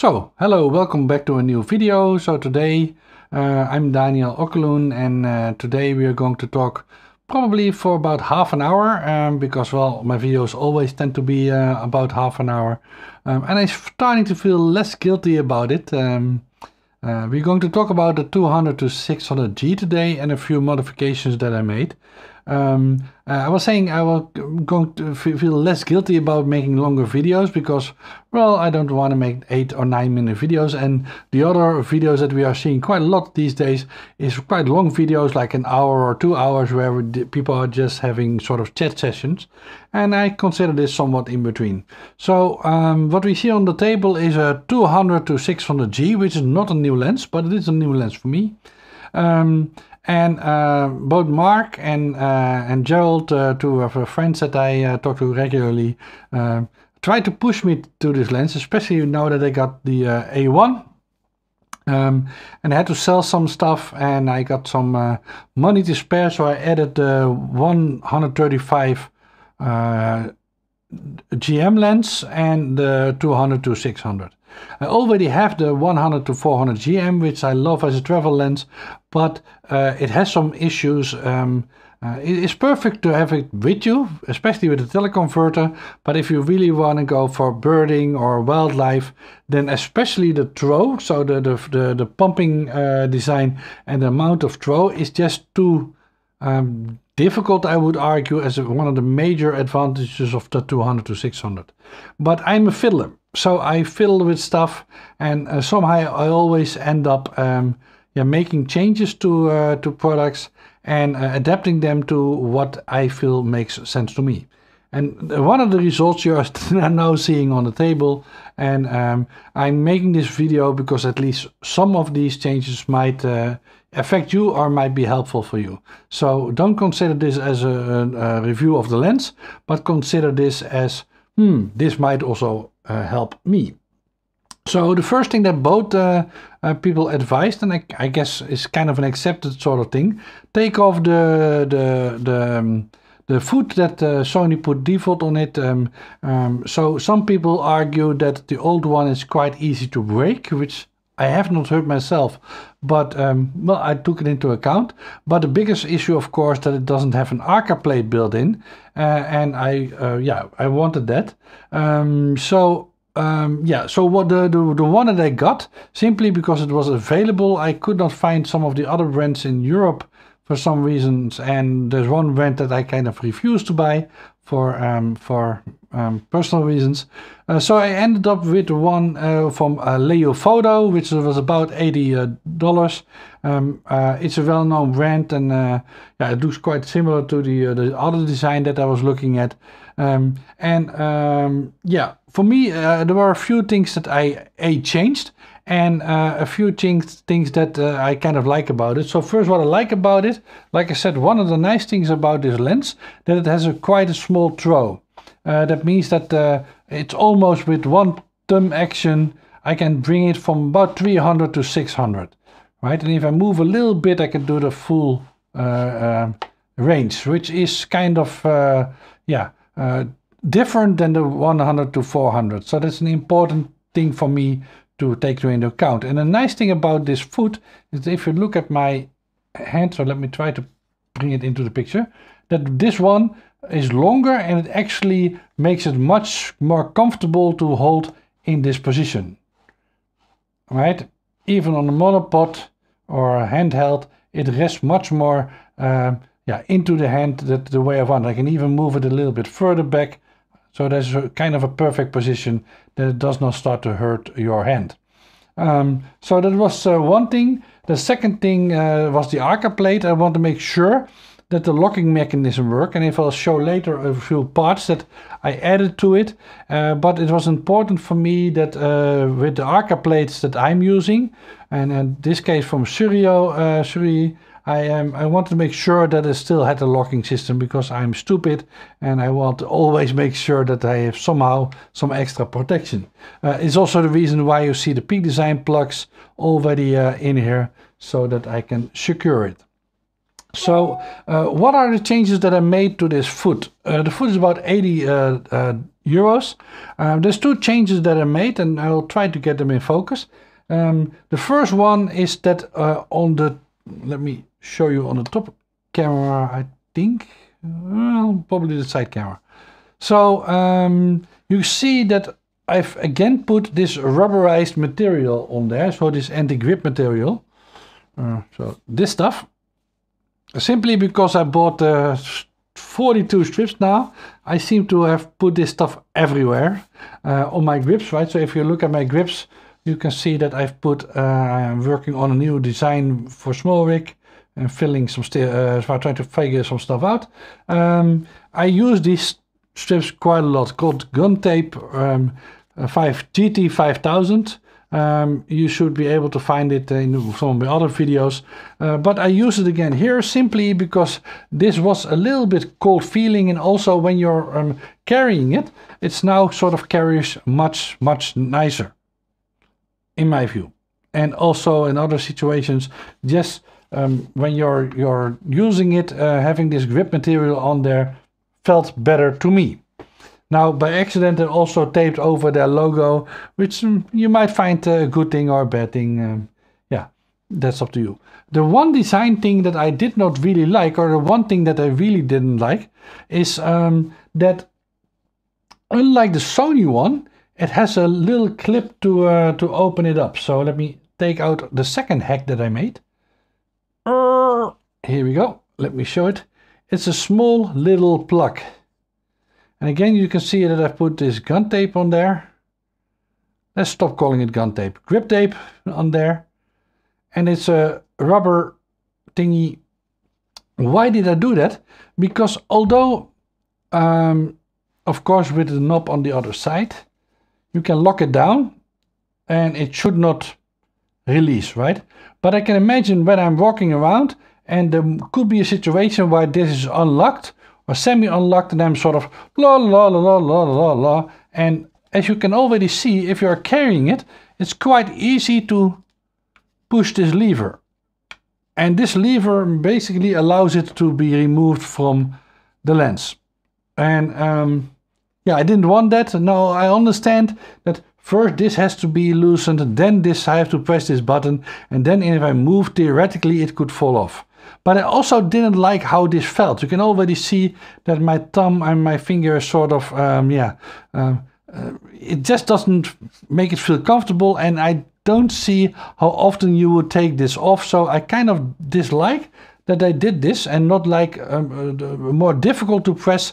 So, hello, welcome back to a new video. So today uh, I'm Daniel Okkeloen and uh, today we are going to talk probably for about half an hour um, because, well, my videos always tend to be uh, about half an hour um, and I'm starting to feel less guilty about it. Um, uh, we're going to talk about the 200 to 600G today and a few modifications that I made. Um, uh, I was saying I will going to feel less guilty about making longer videos because, well, I don't want to make eight or nine minute videos. And the other videos that we are seeing quite a lot these days is quite long videos, like an hour or two hours, where people are just having sort of chat sessions. And I consider this somewhat in between. So um, what we see on the table is a 200 to 600G, which is not a new lens, but it is a new lens for me. Um, and uh, both Mark and uh, and Gerald, uh, two of our friends that I uh, talk to regularly, uh, tried to push me to this lens, especially now that I got the uh, A1. Um, and I had to sell some stuff, and I got some money to spare, so I added the 135 GM lens and the 200 to 600. I already have the 100 to 400 GM, which I love as a travel lens, but uh, it has some issues. Um, uh, it is perfect to have it with you, especially with the teleconverter, but if you really want to go for birding or wildlife, then especially the throw, so the, the, the, the pumping uh, design and the amount of throw is just too um, difficult, I would argue, as one of the major advantages of the 200 to 600. But I'm a fiddler so I fiddle with stuff and uh, somehow I always end up um, yeah, making changes to, uh, to products and uh, adapting them to what I feel makes sense to me. And one of the results you are now seeing on the table, and um, I'm making this video because at least some of these changes might uh, affect you or might be helpful for you. So don't consider this as a, a review of the lens, but consider this as, hmm, this might also uh, help me. So the first thing that both uh, uh, people advised, and I, I, guess is kind of an accepted sort of thing, take off the the the, um, the foot that uh, Sony put default on it. Um, um, so some people argue that the old one is quite easy to break, which I have not heard myself, but um, well, I took it into account. But the biggest issue, of course, that it doesn't have an Arca plate built in, uh, and I uh, yeah I wanted that. Um, so um, yeah, so what the, the, the one that I got simply because it was available, I could not find some of the other brands in Europe for some reasons, and there's one brand that I kind of refused to buy for um, for um, personal reasons. Uh, so I ended up with one uh, from uh, Leo Photo, which was about eighty uh, dollars, um, uh, it's a well-known brand, and uh, eh, yeah, it looks quite similar to the uh, the other design that I was looking at. Um, and um, yeah, for me, there were a few things that I a changed, and a few things things that I kind of like about it. So first, what I like about it, like I said, one of the nice things about this lens that it has a quite a small throw. that means that it's almost with one thumb action. I can bring it from about 300 to 600 right? And if I move a little bit, I can do the full uh, uh range, which is kind of, uh, yeah, uh, different than the 100 to 400. So that's an important thing for me to take into account. And a nice thing about this foot is if you look at my hand, so let me try to bring it into the picture, that this one is longer and it actually makes it much more comfortable to hold in this position. Right even on a monopod or a handheld, it rests much more um, yeah, into the hand that the way I want. I can even move it a little bit further back. So that's a kind of a perfect position that it does not start to hurt your hand. Um, so that was uh, one thing. The second thing uh, was the Arca plate. I want to make sure that the locking mechanism work and if I'll show later a few parts that I added to it uh, but it was important for me that uh, with the Arca plates that I'm using and in this case from Surio, uh, Suri I, um, I wanted to make sure that I still had a locking system because I'm stupid and I want to always make sure that I have somehow some extra protection. Uh, it's also the reason why you see the P-Design plugs already uh, in here so that I can secure it. So uh, what are the changes that I made to this foot? Uh, the foot is about 80 uh, euros. Um, there's two changes that I made and I'll try to get them in focus. Um, the first one is that on the, let me show you on the top camera, I think, well, probably the side camera. So um, you see that I've again put this rubberized material on there, so this anti-grip material. Uh, so this stuff simply because I bought uh, 42 strips now, I seem to have put this stuff everywhere uh, on my grips, right? So if you look at my grips, you can see that I've put, uh, I'm working on a new design for small rig and filling some, uh, I'm trying to figure some stuff out. Um, I use these strips quite a lot, called Gun Tape um, uh, 5 GT 5000. Um, you should be able to find it in some of the other videos. Uh, but I use it again here simply because this was a little bit cold feeling and also when you're um, carrying it, it's now sort of carries much, much nicer in my view. And also in other situations, just um, when you're, you're using it, uh, having this grip material on there felt better to me. Now, by accident, they also taped over their logo, which mm, you might find a uh, good thing or a bad thing. Um, yeah, that's up to you. The one design thing that I did not really like, or the one thing that I really didn't like, is um, that unlike the Sony one, it has a little clip to uh, to open it up. So let me take out the second hack that I made. Uh. Here we go. Let me show it. It's a small little plug. And again, you can see that I've put this gun tape on there. Let's stop calling it gun tape. Grip tape on there. And it's a rubber thingy. Why did I do that? Because although, um, of course, with the knob on the other side, you can lock it down and it should not release, right? But I can imagine when I'm walking around and there could be a situation where this is unlocked but Sammy unlocked them sort of la la la la la la la. And as you can already see, if you are carrying it, it's quite easy to push this lever. And this lever basically allows it to be removed from the lens. And um, yeah, I didn't want that. Now I understand that first this has to be loosened, then this I have to press this button, and then if I move theoretically it could fall off. But I also didn't like how this felt. You can already see that my thumb and my finger sort of, um, yeah, um, uh, it just doesn't make it feel comfortable. And I don't see how often you would take this off. So I kind of dislike that I did this and not like um, uh, more difficult to press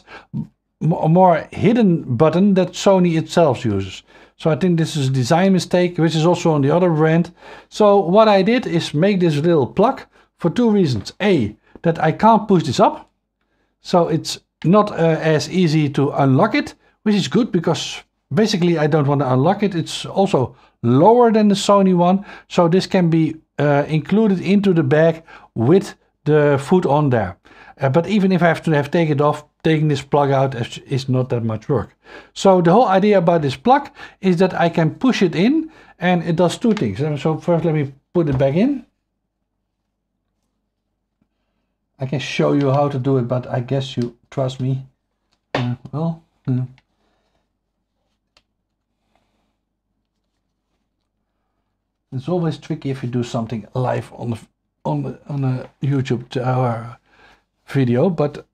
more hidden button that Sony itself uses. So I think this is a design mistake, which is also on the other brand. So what I did is make this little plug for two reasons. A, that I can't push this up, so it's not uh, as easy to unlock it, which is good because basically I don't want to unlock it. It's also lower than the Sony one, so this can be uh, included into the bag with the foot on there. Uh, but even if I have to have take it off, taking this plug out is not that much work. So the whole idea about this plug is that I can push it in and it does two things. So first let me put it back in. I can show you how to do it, but I guess you trust me. Uh, well, hmm. it's always tricky if you do something live on the, on the, on a YouTube hour uh, video, but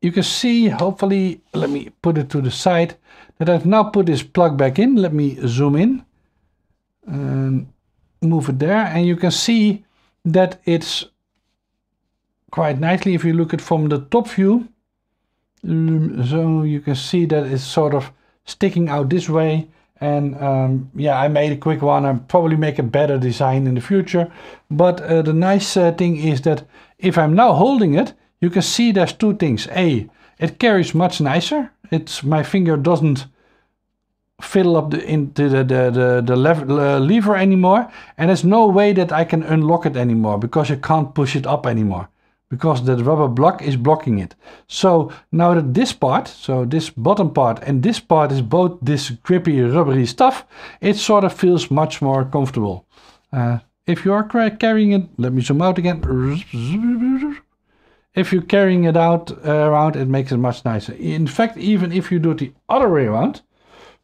you can see, hopefully, let me put it to the side, that I've now put this plug back in. Let me zoom in and move it there. And you can see that it's quite nicely if you look at from the top view. Um, so you can see that it's sort of sticking out this way. And um, yeah, I made a quick one. I'll probably make a better design in the future. But uh, the nice uh, thing is that if I'm now holding it, you can see there's two things. A, it carries much nicer. It's my finger doesn't fiddle up the into the the the, the lever, uh, lever anymore, and there's no way that I can unlock it anymore because you can't push it up anymore because that rubber block is blocking it. So now that this part, so this bottom part and this part is both this grippy rubbery stuff, it sort of feels much more comfortable. Uh, if you are carrying it, let me zoom out again. If you're carrying it out uh, around, it makes it much nicer. In fact, even if you do it the other way around,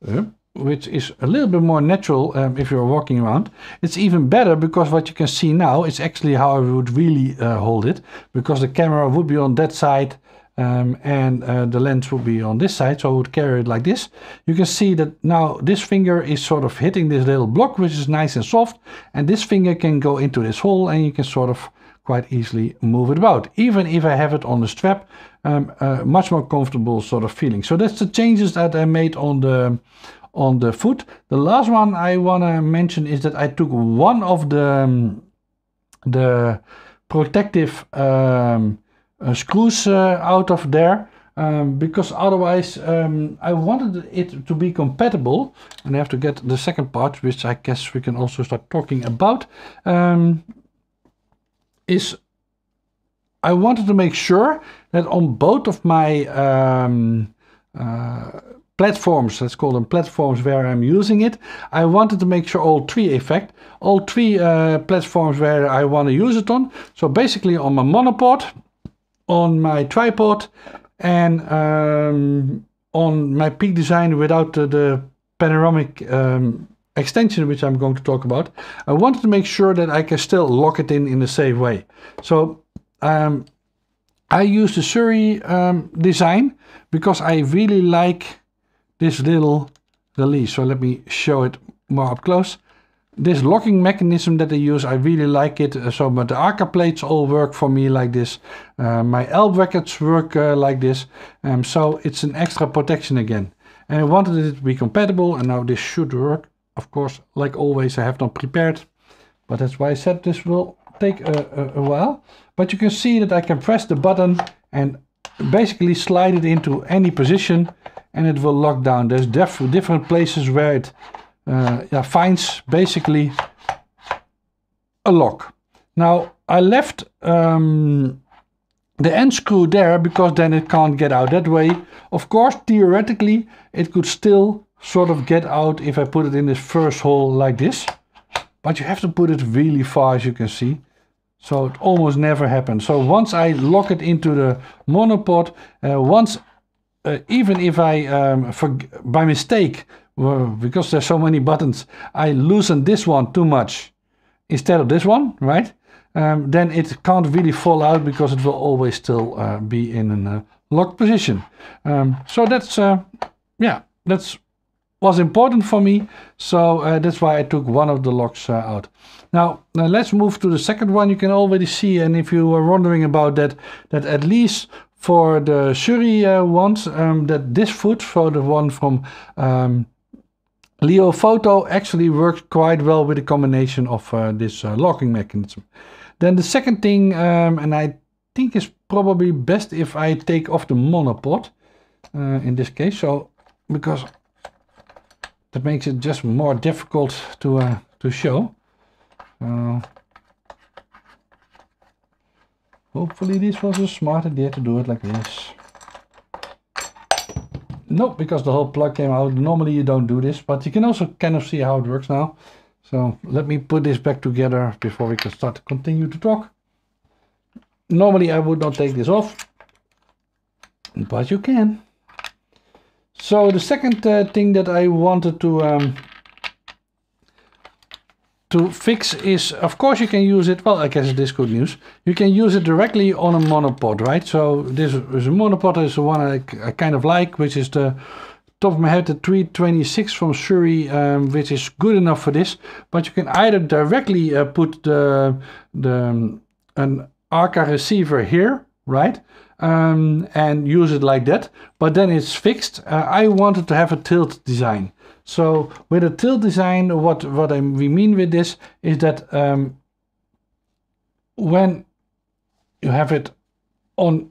uh, which is a little bit more natural um, if you're walking around. It's even better because what you can see now is actually how I would really uh, hold it because the camera would be on that side um, and uh, the lens would be on this side so I would carry it like this. You can see that now this finger is sort of hitting this little block which is nice and soft and this finger can go into this hole and you can sort of quite easily move it about. Even if I have it on the strap, um, uh, much more comfortable sort of feeling. So that's the changes that I made on the on the foot. The last one I want to mention is that I took one of the, um, the protective um, uh, screws uh, out of there um, because otherwise um, I wanted it to be compatible and I have to get the second part which I guess we can also start talking about um, is I wanted to make sure that on both of my um, uh, platforms, let's call them platforms where I'm using it. I wanted to make sure all three effect, all three uh, platforms where I want to use it on. So basically on my monopod, on my tripod and um, on my peak design without the, the panoramic um, extension which I'm going to talk about, I wanted to make sure that I can still lock it in in the same way. So um, I use the Surrey um, design because I really like this little release. So let me show it more up close. This locking mechanism that they use, I really like it. Uh, so but the Arca plates all work for me like this. Uh, my L brackets work uh, like this. Um, so it's an extra protection again. And I wanted it to be compatible and now this should work. Of course, like always, I have not prepared. But that's why I said this will take a, a, a while. But you can see that I can press the button and basically slide it into any position and it will lock down. There's different places where it uh, eh, yeah, finds basically a lock. Now I left um, the end screw there because then it can't get out that way. Of course theoretically it could still sort of get out if I put it in this first hole like this. But you have to put it really far as you can see. So it almost never happens. So once I lock it into the monopod, uh, once uh, even if I, um, for, by mistake, well, because there's so many buttons, I loosen this one too much instead of this one, right? Um, then it can't really fall out because it will always still uh, be in a uh, locked position. Um, so that's, uh, yeah, that's was important for me. So uh, that's why I took one of the locks uh, out. Now, let's move to the second one. You can already see, and if you were wondering about that, that at least for the Shuri uh, ones, um, that this foot, so the one from um, Leo Photo, actually works quite well with the combination of uh, this uh, locking mechanism. Then the second thing, um, and I think is probably best if I take off the monopod uh, in this case, so because that makes it just more difficult to uh, to show. Uh, Hopefully this was a smart idea to do it like this. No, because the whole plug came out. Normally you don't do this, but you can also kind of see how it works now. So let me put this back together before we can start to continue to talk. Normally I would not take this off, but you can. So the second uh, thing that I wanted to um, to fix is, of course you can use it, well, I guess it is good news. You can use it directly on a monopod, right? So this is a monopod is the one I, I kind of like, which is the top of my head, the 326 from Surrey, um, which is good enough for this. But you can either directly uh, put the, the um, an ARCA receiver here, right? Um, and use it like that, but then it's fixed. Uh, I wanted to have a tilt design. So with a tilt design, what, what I, we mean with this is that um, when you have it on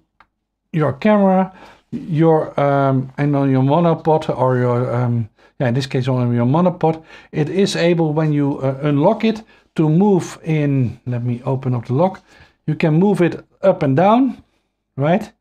your camera, your um, and on your monopod or your um, yeah in this case on your monopod, it is able when you uh, unlock it to move in. Let me open up the lock. You can move it up and down, right?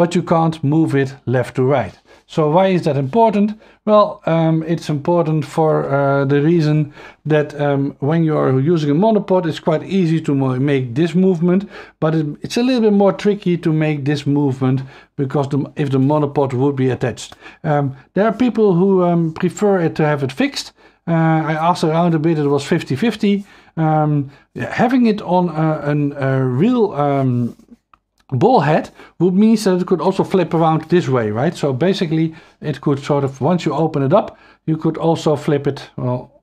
but you can't move it left to right. So why is that important? Well, um, it's important for uh, the reason that um, when you are using a monopod, it's quite easy to make this movement, but it, it's a little bit more tricky to make this movement because the, if the monopod would be attached. Um, there are people who um, prefer it to have it fixed. Uh, I asked around a bit, it was 50-50. Um, having it on a, a, a real um, ball head would mean that it could also flip around this way, right? So basically it could sort of, once you open it up, you could also flip it, well,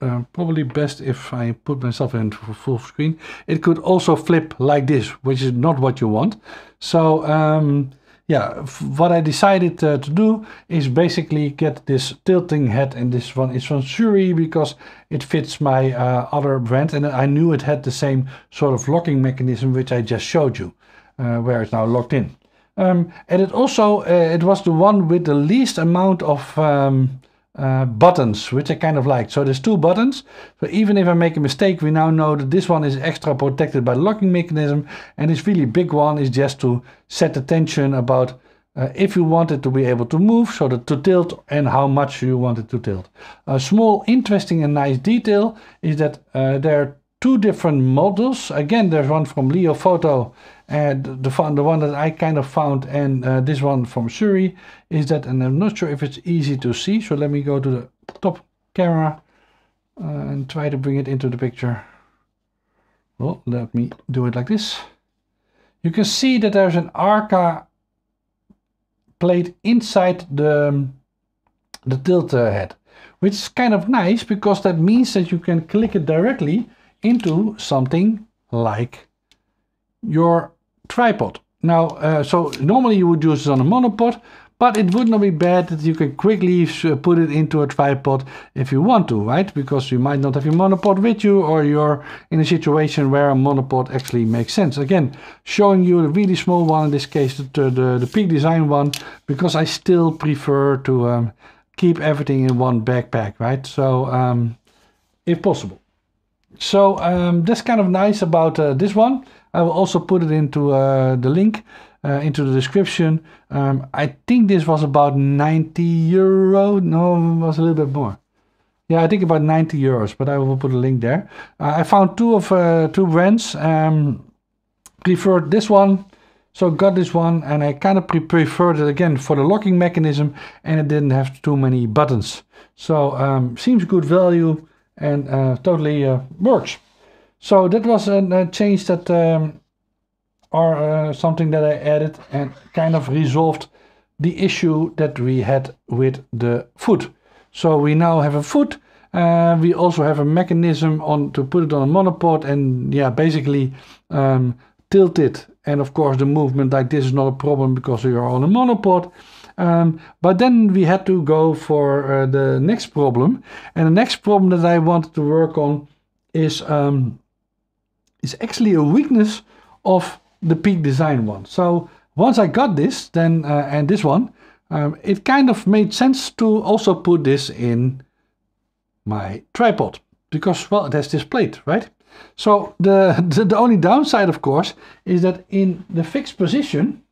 uh, probably best if I put myself in full screen. It could also flip like this, which is not what you want. So um, yeah, what I decided uh, to do is basically get this tilting head and this one is from Suri because it fits my uh, other brand and I knew it had the same sort of locking mechanism which I just showed you. Uh, where it's now locked in. Um, and it also, uh, it was the one with the least amount of um, uh, buttons, which I kind of like. So there's two buttons. So even if I make a mistake, we now know that this one is extra protected by the locking mechanism. And this really big one is just to set the tension about uh, if you want it to be able to move, so that to tilt and how much you want it to tilt. A small, interesting and nice detail is that uh, there are two different models. Again, there's one from Leo Photo and the, fun, the one that I kind of found, and uh, this one from Surrey, is that, and I'm not sure if it's easy to see, so let me go to the top camera uh, and try to bring it into the picture. Well, let me do it like this. You can see that there's an Arca plate inside the, um, the tilt head, which is kind of nice because that means that you can click it directly into something like your tripod. Now, uh, so normally you would use this on a monopod, but it would not be bad that you can quickly uh, put it into a tripod if you want to, right? Because you might not have your monopod with you or you're in a situation where a monopod actually makes sense. Again, showing you a really small one, in this case, the, the, the Peak Design one, because I still prefer to um, keep everything in one backpack, right? So, um, if possible. So um, that's kind of nice about uh, this one. I will also put it into uh, the link. Uh, into the description. Um, I think this was about 90 euro. No, it was a little bit more. Yeah, I think about 90 euros, but I will put a link there. Uh, I found two of uh, two brands. Um, preferred this one, so got this one, and I kind of pre preferred it again for the locking mechanism, and it didn't have too many buttons. So um, seems good value and uh, totally uh, works. So that was a change that, um, or uh, something that I added and kind of resolved the issue that we had with the foot. So we now have a foot. Uh, we also have a mechanism on to put it on a monopod and yeah, basically um, tilt it. And of course, the movement like this is not a problem because we are on a monopod. Um, but then we had to go for uh, the next problem. And the next problem that I wanted to work on is um, is actually a weakness of the Peak Design one. So once I got this, then uh, and this one, um, it kind of made sense to also put this in my tripod because well, it has this plate, right? So the, the, the only downside, of course, is that in the fixed position.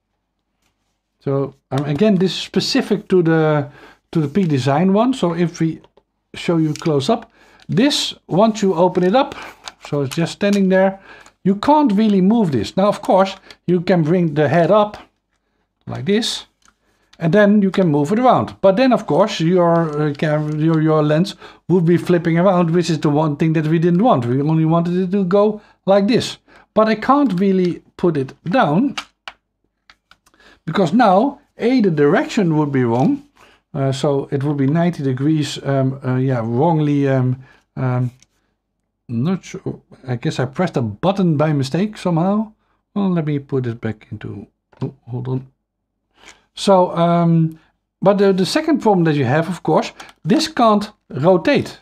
So um, again, this is specific to the to the Peak Design one. So if we show you close up, this, once you open it up, so it's just standing there, you can't really move this. Now, of course, you can bring the head up like this, and then you can move it around. But then, of course, your, uh, camera, your, your lens would be flipping around, which is the one thing that we didn't want. We only wanted it to go like this. But I can't really put it down, because now, A, the direction would be wrong, uh, so it will be 90 degrees, um, uh, yeah, wrongly, um, um, not sure, I guess I pressed a button by mistake somehow. Well, let me put it back into, oh, hold on. So, um, but the, the second problem that you have, of course, this can't rotate,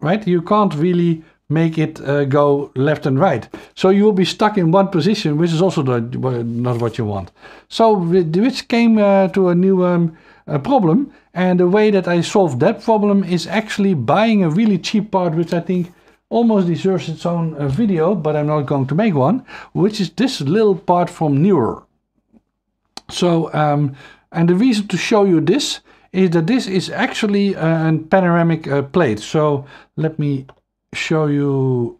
right? You can't really make it uh, go left and right. So you will be stuck in one position, which is also not what you want. So which came uh, to a new um, problem and the way that I solve that problem is actually buying a really cheap part, which I think almost deserves its own uh, video, but I'm not going to make one, which is this little part from Neurer. So, um, and the reason to show you this is that this is actually uh, a panoramic uh, plate. So let me show you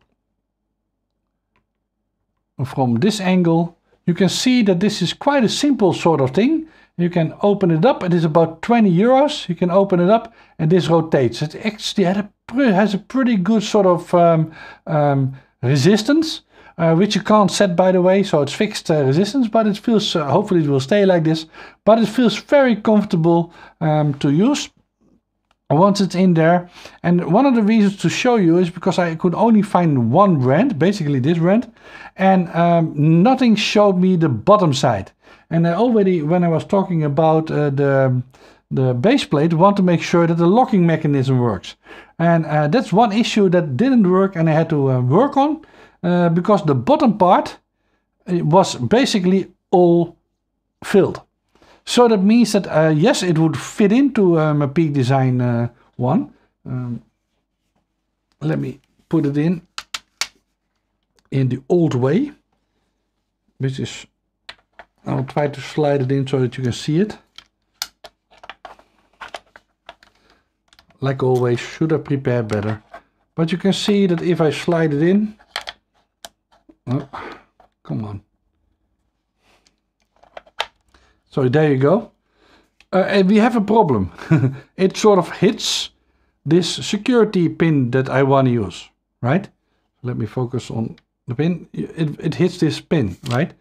from this angle. You can see that this is quite a simple sort of thing you can open it up. It is about 20 euros. You can open it up and this rotates. It actually a, has a pretty good sort of um, um, resistance, uh, which you can't set by the way. So it's fixed uh, resistance, but it feels, uh, hopefully it will stay like this, but it feels very comfortable um, to use. I want it in there. And one of the reasons to show you is because I could only find one brand, basically this brand, and um, nothing showed me the bottom side. And I already, when I was talking about uh, the, the base plate, want to make sure that the locking mechanism works. And uh, that's one issue that didn't work and I had to uh, work on, uh, because the bottom part was basically all filled. So that means that, uh, yes, it would fit into um, Peak Design uh, one. Um, let me put it in, in the old way, which is, I'll try to slide it in so that you can see it. Like always, should I prepare better? But you can see that if I slide it in, oh, come on. So there you go. Uh, and we have a problem. it sort of hits this security pin that I want to use, right? Let me focus on the pin. It, it hits this pin, right?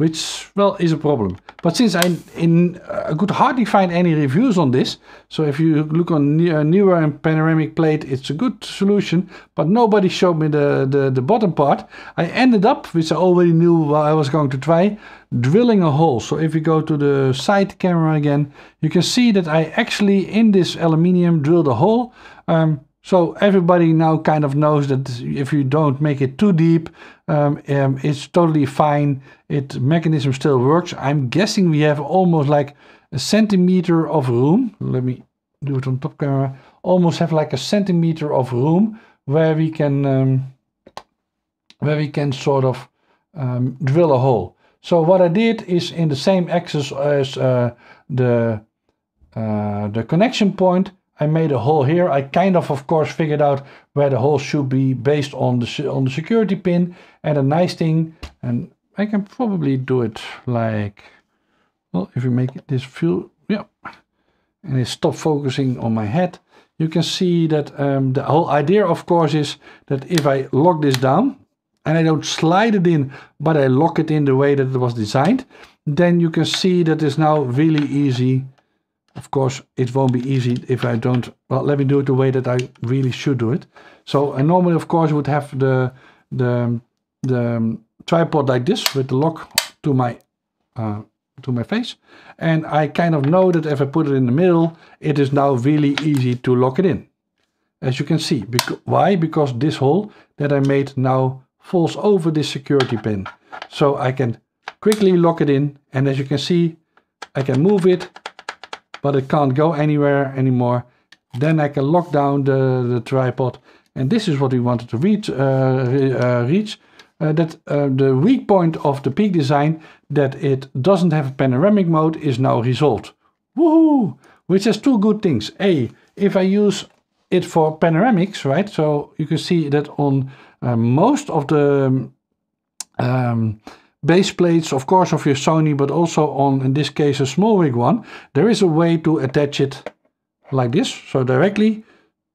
which, well, is a problem. But since I, in, I could hardly find any reviews on this, so if you look on uh, newer and panoramic plate, it's a good solution, but nobody showed me the, the, the bottom part. I ended up, which I already knew I was going to try, drilling a hole. So if you go to the side camera again, you can see that I actually, in this aluminium, drilled a hole. Um, so everybody now kind of knows that if you don't make it too deep, um, um, it's totally fine. It mechanism still works. I'm guessing we have almost like a centimeter of room. Let me do it on top camera. Almost have like a centimeter of room where we can um, where we can sort of um, drill a hole. So what I did is in the same axis as uh, the uh, the connection point, I made a hole here. I kind of, of course, figured out where the hole should be based on the, on the security pin. And a nice thing, and I can probably do it like, well, if you make this feel, yeah. And it stop focusing on my head. You can see that um, the whole idea, of course, is that if I lock this down, and I don't slide it in, but I lock it in the way that it was designed, then you can see that it's now really easy of course, it won't be easy if I don't, well, let me do it the way that I really should do it. So I normally, of course, would have the, the, the tripod like this with the lock to my, uh, to my face. And I kind of know that if I put it in the middle, it is now really easy to lock it in. As you can see, Bec why? Because this hole that I made now falls over this security pin. So I can quickly lock it in and as you can see I can move it but it can't go anywhere anymore. Then I can lock down the, the tripod. And this is what we wanted to reach, uh, uh, reach uh, that uh, the weak point of the Peak design, that it doesn't have a panoramic mode, is now resolved. Woohoo! Which has two good things. A, if I use it for panoramics, right? So you can see that on uh, most of the um, um base plates, of course, of your Sony, but also on, in this case, a small rig one, there is a way to attach it like this. So directly,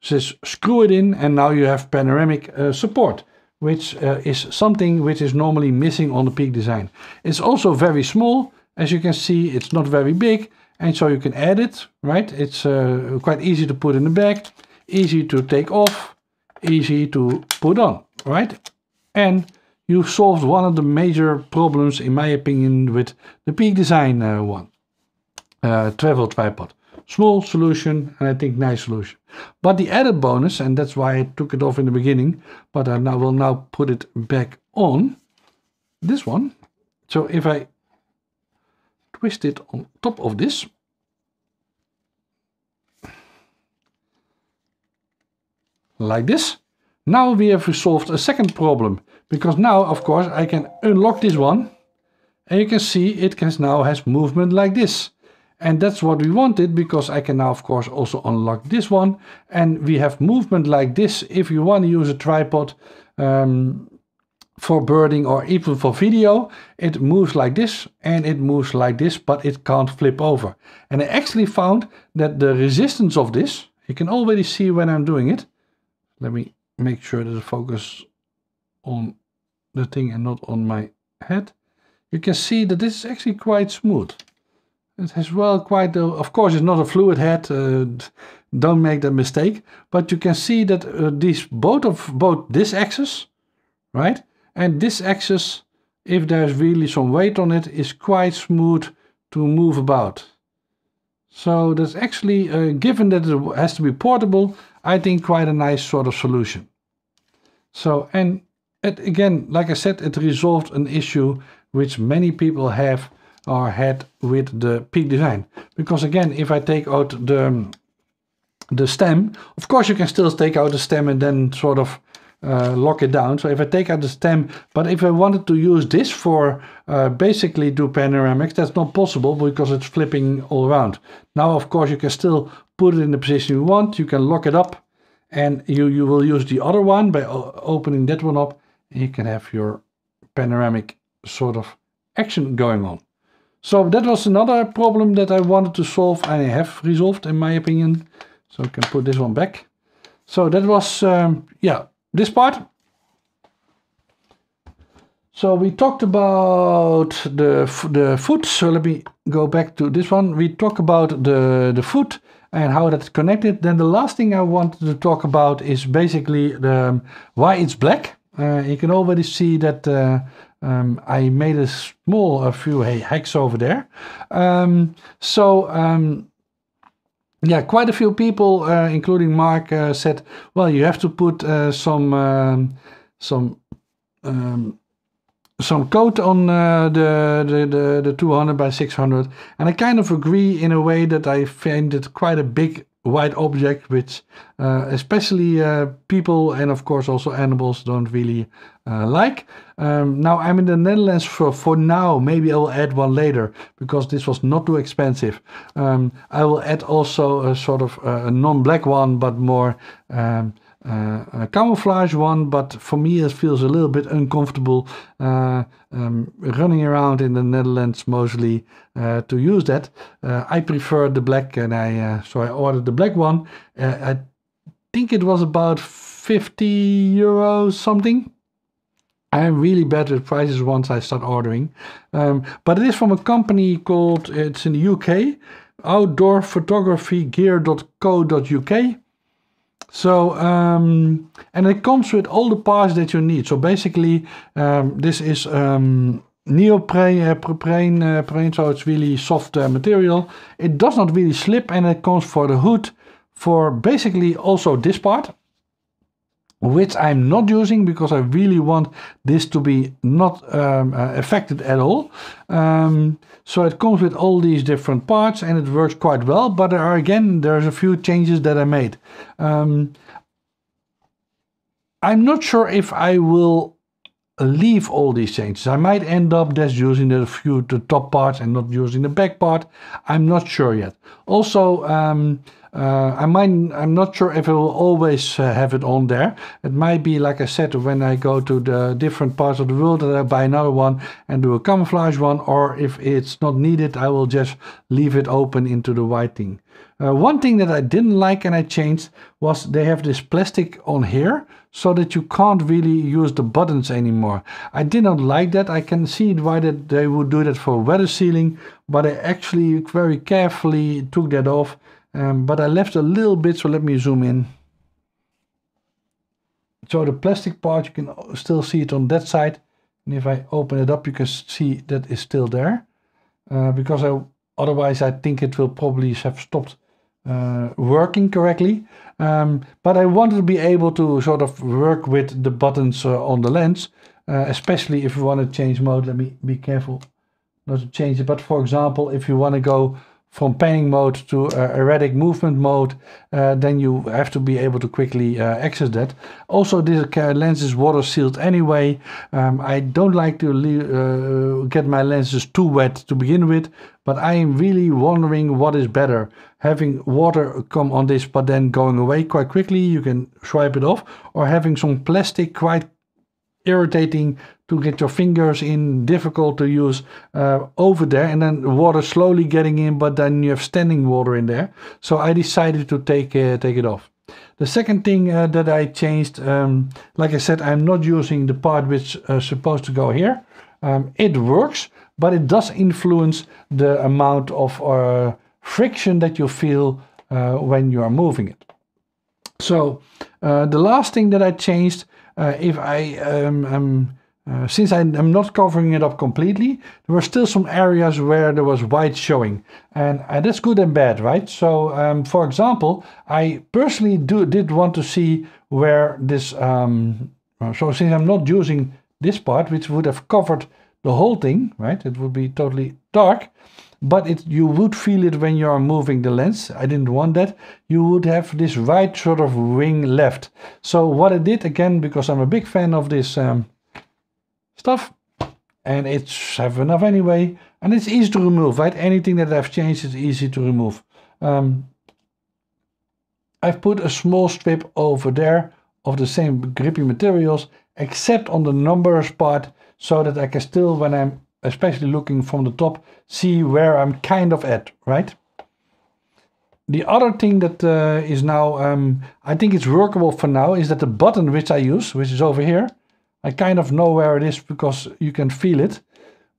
just screw it in and now you have panoramic uh, support, which uh, is something which is normally missing on the Peak design. It's also very small. As you can see, it's not very big. And so you can add it, right? It's uh, quite easy to put in the bag, easy to take off, easy to put on, right? And you've solved one of the major problems, in my opinion, with the Peak Design uh, one. Uh, travel tripod. Small solution, and I think nice solution. But the added bonus, and that's why I took it off in the beginning, but I now will now put it back on, this one. So if I twist it on top of this, like this, now we have resolved a second problem. Because now, of course, I can unlock this one. And you can see it can now has movement like this. And that's what we wanted because I can now, of course, also unlock this one. And we have movement like this if you want to use a tripod um, for birding or even for video. It moves like this and it moves like this, but it can't flip over. And I actually found that the resistance of this, you can already see when I'm doing it. Let me make sure that the focus on the thing and not on my head, you can see that this is actually quite smooth. It has well quite, a, of course it's not a fluid head, uh, don't make that mistake, but you can see that uh, these both of both this axis, right, and this axis, if there's really some weight on it, is quite smooth to move about. So that's actually, uh, given that it has to be portable, I think quite a nice sort of solution. So, and it, again, like I said, it resolved an issue which many people have or had with the peak design. Because again, if I take out the, the stem, of course you can still take out the stem and then sort of uh, lock it down. So if I take out the stem, but if I wanted to use this for uh, basically do panoramics, that's not possible because it's flipping all around. Now, of course, you can still put it in the position you want. You can lock it up and you, you will use the other one by opening that one up you can have your panoramic sort of action going on. So that was another problem that I wanted to solve and I have resolved in my opinion. So I can put this one back. So that was, um, yeah, this part. So we talked about the, the foot. So let me go back to this one. We talked about the, the foot and how that's connected. Then the last thing I wanted to talk about is basically the, why it's black you eh, can already see that um, I made a small a few hacks over there. Um, so um, yeah, quite a few people, uh, including Mark, uh, said, well, you have to put uh, some some some code on the, the, the the 200 by 600, and I kind of agree in a way that I find it quite a big white object, which uh, especially uh, people and of course also animals don't really uh, like. Um, now I'm in the Netherlands for, for now. Maybe I will add one later because this was not too expensive. Um, I will add also a sort of uh, a non-black one, but more um, uh, a camouflage one, but for me it feels a little bit uncomfortable uh, um, running around in the Netherlands mostly uh, to use that. I prefer the black, and I so I ordered the black one. I think it was about 50 euros something. I'm really bad with prices once I start ordering. Um, but it is from a company called, it's in the UK, outdoorphotographygear.co.uk. So, um, and it comes with all the parts that you need. So basically, um, this is um, neoprene, uh, prene, uh, prene, so it's really soft uh, material. It does not really slip and it comes for the hood for basically also this part which I'm not using because I really want this to be not um, uh, affected at all. Um, so it comes with all these different parts and it works quite well, but there are again, there's a few changes that I made. Um, I'm not sure if I will leave all these changes. I might end up just using the few the top parts and not using the back part. I'm not sure yet. Also, um, uh, I might, I'm not sure if I will always uh, have it on there. It might be, like I said, when I go to the different parts of the world that I buy another one and do a camouflage one, or if it's not needed, I will just leave it open into the whiting. Uh, one thing that I didn't like and I changed was they have this plastic on here so that you can't really use the buttons anymore. I did not like that. I can see why that they would do that for weather sealing, but I actually very carefully took that off um, but I left a little bit, so let me zoom in. So the plastic part, you can still see it on that side. And if I open it up, you can see that is still there. Uh, because I, otherwise I think it will probably have stopped uh, working correctly. Um, but I wanted to be able to sort of work with the buttons uh, on the lens, uh, especially if you want to change mode. Let me be careful not to change it. But for example, if you want to go from panning mode to uh, erratic movement mode, uh, then you have to be able to quickly uh, access that. Also, this uh, lens is water sealed anyway. Um, I don't like to uh, get my lenses too wet to begin with, but I am really wondering what is better. Having water come on this, but then going away quite quickly, you can swipe it off, or having some plastic quite irritating to get your fingers in difficult to use uh, over there and then water slowly getting in but then you have standing water in there so i decided to take uh, take it off the second thing uh, that i changed um, like i said i'm not using the part which is uh, supposed to go here um, it works but it does influence the amount of uh, friction that you feel uh, when you are moving it so the last thing that i changed if i um, um uh, since I, am not covering it up completely, there were still some areas where there was white showing. And, and that's good and bad, right? So, um, for example, I personally do, did want to see where this... Um, uh, so since I'm not using this part, which would have covered the whole thing, right? It would be totally dark, but it, you would feel it when you are moving the lens. I didn't want that. You would have this white sort of wing left. So what I did, again, because I'm a big fan of this... Um, stuff and it's have enough anyway and it's easy to remove right anything that I've changed is easy to remove um, I've put a small strip over there of the same grippy materials except on the numbers part so that I can still when I'm especially looking from the top see where I'm kind of at right the other thing that uh, is now um, I think it's workable for now is that the button which I use which is over here I kind of know where it is because you can feel it.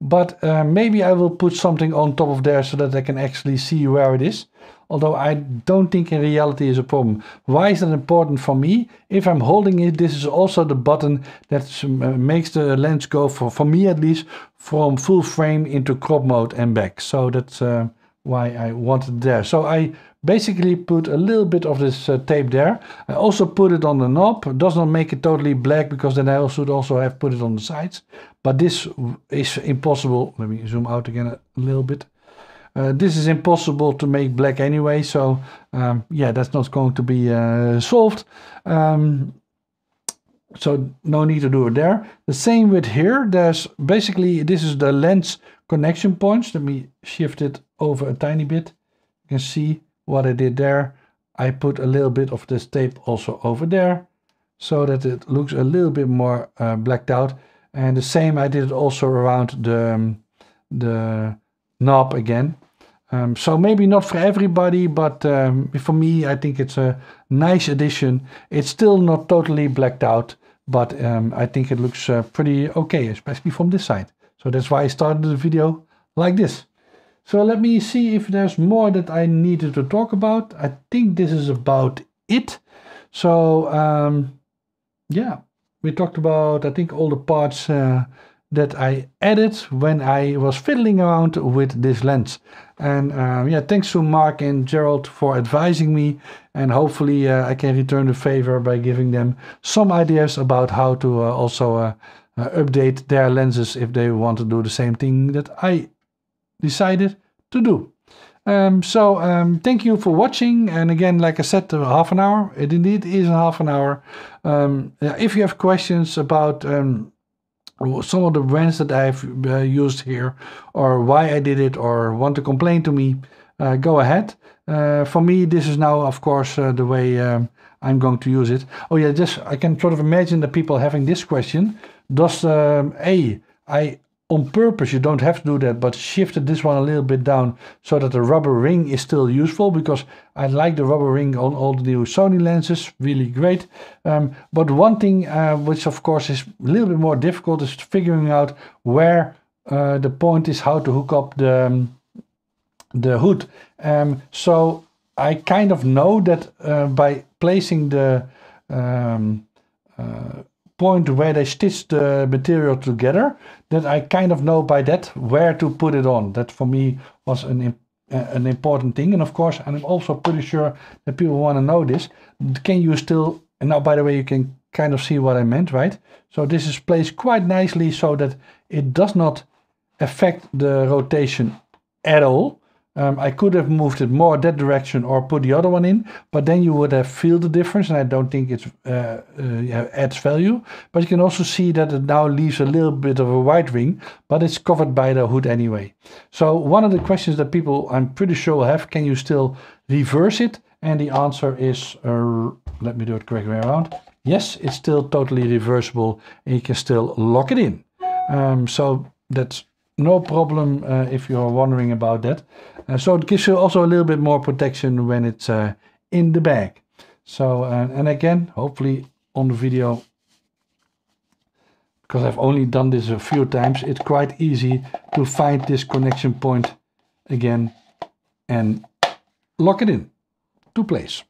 But uh, maybe I will put something on top of there so that I can actually see where it is. Although I don't think in reality is a problem. Why is that important for me? If I'm holding it, this is also the button that uh, makes the lens go, for, for me at least, from full frame into crop mode and back. So that's uh, why I wanted there. So I basically put a little bit of this uh, tape there. I also put it on the knob. It does not make it totally black because then I should also have put it on the sides. But this is impossible. Let me zoom out again a little bit. Uh, this is impossible to make black anyway, so um, yeah, that's not going to be uh, solved. Um, so no need to do it there. The same with here. There's basically, this is the lens connection points. Let me shift it over a tiny bit. You can see what I did there, I put a little bit of this tape also over there so that it looks a little bit more uh, blacked out. And the same I did also around the, um, the knob again. Um, so maybe not for everybody, but um, for me, I think it's a nice addition. It's still not totally blacked out, but um, I think it looks uh, pretty okay, especially from this side. So that's why I started the video like this. So let me see if there's more that I needed to talk about. I think this is about it. So um, yeah, we talked about, I think, all the parts uh, that I added when I was fiddling around with this lens. And uh, yeah, thanks to Mark and Gerald for advising me. And hopefully uh, I can return the favor by giving them some ideas about how to uh, also uh, uh, update their lenses if they want to do the same thing that I decided to do. Um, so um, thank you for watching. And again, like I said, uh, half an hour. It indeed is half an hour. Um, if you have questions about um, some of the brands that I've uh, used here, or why I did it, or want to complain to me, uh, go ahead. Uh, for me, this is now, of course, uh, the way um, I'm going to use it. Oh yeah, just I can sort of imagine the people having this question: Does um, a I on purpose you don't have to do that but shifted this one a little bit down so that the rubber ring is still useful because I like the rubber ring on all the new Sony lenses really great um, but one thing uh, which of course is a little bit more difficult is figuring out where uh, the point is how to hook up the um, the hood um, so I kind of know that uh, by placing the um, uh, point where they stitch the material together that I kind of know by that where to put it on. That for me was an an important thing. And of course, I'm also pretty sure that people want to know this. Can you still, and now by the way, you can kind of see what I meant, right? So this is placed quite nicely so that it does not affect the rotation at all. Um, I could have moved it more that direction or put the other one in, but then you would have feel the difference, and I don't think it uh, uh, adds value. But you can also see that it now leaves a little bit of a white ring, but it's covered by the hood anyway. So one of the questions that people, I'm pretty sure, have: Can you still reverse it? And the answer is, uh, let me do it correct way around. Yes, it's still totally reversible, and you can still lock it in. Um, so that's no problem uh, if you are wondering about that. Uh, so it gives you also a little bit more protection when it's uh, in the bag. So, uh, and again, hopefully on the video, because I've only done this a few times, it's quite easy to find this connection point again and lock it in to place.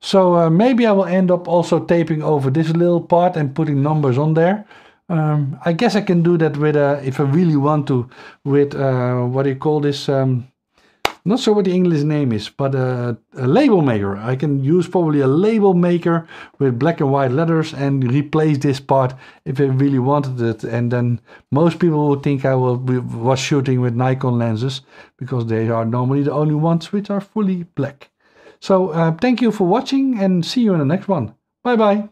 So uh, maybe I will end up also taping over this little part and putting numbers on there. Um, I guess I can do that with, a, uh, if I really want to, with, uh, what do you call this, um, not sure what the English name is, but a, a, label maker. I can use probably a label maker with black and white letters and replace this part if I really wanted it. And then most people would think I will be, was shooting with Nikon lenses because they are normally the only ones which are fully black. So uh, thank you for watching and see you in the next one. Bye bye.